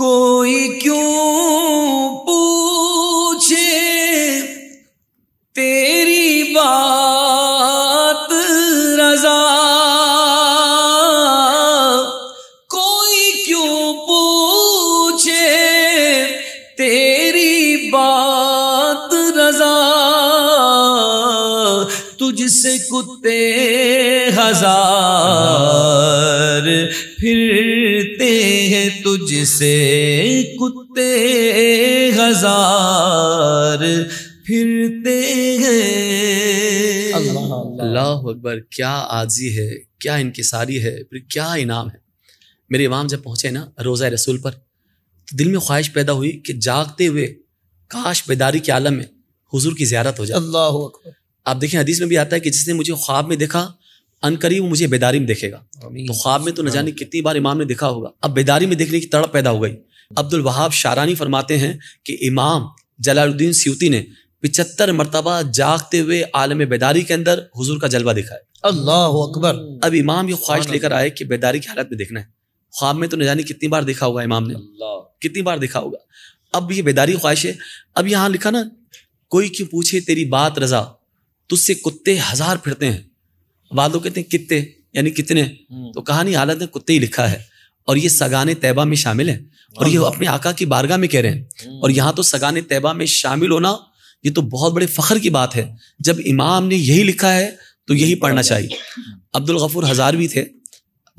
कोई क्यों पूछे तेरी बात रजा कोई क्यों पूछे तेरी बात रजा तुझसे कुत्ते हजार फिरते हैं तुझसे कुत्ते हजार फिरते हैं अल्लाह अकबर क्या आजी है क्या इनकसारी है फिर क्या इनाम है मेरे इमाम जब पहुंचे ना रोज़ा रसूल पर तो दिल में ख्वाहिश पैदा हुई कि जागते हुए काश बेदारी के आलम में हुजूर की ज्यारत हो जाए अल्लाह आप देखें हदीस में भी आता है कि जिसने मुझे ख्वाब में देखा अनकरीब मुझे बेदारी में देखेगा तो ख्वाब में तो न जाने कितनी बार इमाम ने देखा होगा अब बेदारी में देखने की तड़प पैदा हो गई अब्दुल वहाब शारानी फरमाते हैं कि इमाम जलालुद्दीन सियूती ने पिचहत्तर मरतबा जागते हुए आलम बेदारी के अंदर हुजूर का जलवा दिखा है अल्लाह अकबर अब इमाम ये ख्वाहिश लेकर आए कि बेदारी की हालत में देखना है ख्वाब में तो न जाने कितनी बार देखा होगा इमाम ने कितनी बार देखा होगा अब ये बेदारी ख्वाहिश है अब यहाँ लिखा ना कोई क्यों पूछे तेरी बात रजा तुझसे कुत्ते हजार फिरते हैं बाद कहते हैं कितने यानी कितने हम्म। तो कहानी हालत ने कुत्ते ही लिखा है और ये सगाने तैबा में शामिल है और ये अपने आका की बारगाह में कह रहे हैं हम्म। और यहाँ तो सगाने तैबा में शामिल होना ये तो बहुत बड़े फख्र की बात है जब इमाम ने यही लिखा है तो यही पढ़ना चाहिए अब्दुल गफूर हजार भी थे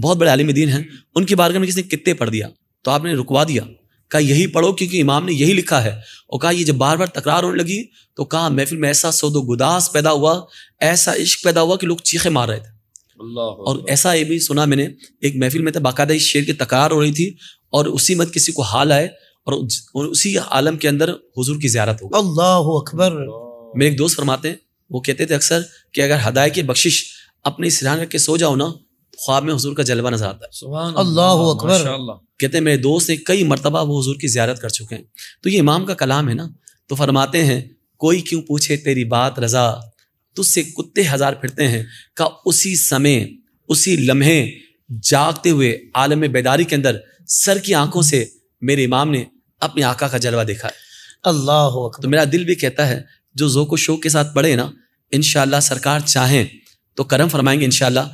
बहुत बड़े आलिम दीन हैं उनकी बारगाह में किसने कितने पढ़ दिया तो आपने रुकवा दिया कहा यही पढ़ो क्योंकि इमाम ने यही लिखा है और कहा ये जब बार बार तकरार होने लगी तो कहा महफिल में ऐसा सौदो गुदास पैदा हुआ ऐसा इश्क पैदा हुआ कि लोग चीखे मार रहे थे और ऐसा ये भी सुना मैंने एक महफिल में था बाकायदा इस शेर की तकरार हो रही थी और उसी मत किसी को हाल आए और उसी आलम के अंदर हुजूर की ज्यारत हो अल्लाह अकबर मेरे एक दोस्त फरमाते हैं वो कहते थे अक्सर कि अगर हदाय की बख्शिश अपनी सिरान के सो जाओ ना ख्वाब में हुजूर का जलवा नजर आता है अल्लाह अकबर कहते हैं मेरे दोस्त हैं कई मरतबा वो हजूर की ज्यारत कर चुके हैं तो ये इमाम का कलाम है ना तो फरमाते हैं कोई क्यों पूछे तेरी बात रजा तुझसे कुत्ते हजार फिरते हैं का उसी समय उसी लम्हे जागते हुए आलम बेदारी के अंदर सर की आंखों से मेरे इमाम ने अपने आका का जलवा देखा है अल्लाह तो मेरा दिल भी कहता है जो को शोक के साथ पढ़े ना इन सरकार चाहें तो करम फरमाएंगे इनशाला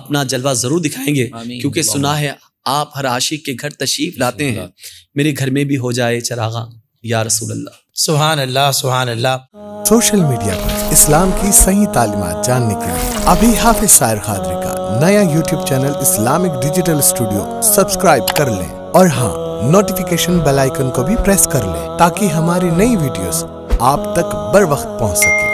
अपना जलवा ज़रूर दिखाएंगे क्योंकि सुना है आप हर आशिक के घर तशीफ लाते हैं मेरे घर में भी हो जाए चरागा या रसूल अल्लाह अल्लाह सुहान अल्लाह सोशल मीडिया पर इस्लाम की सही तालीम जानने के लिए अभी हाफिज सायर खादरी का नया YouTube channel Islamic Digital Studio subscribe कर लें और हाँ नोटिफिकेशन बेल आइकन को भी प्रेस कर लें ताकि हमारी नई वीडियोस आप तक बर वक्त पहुँच सके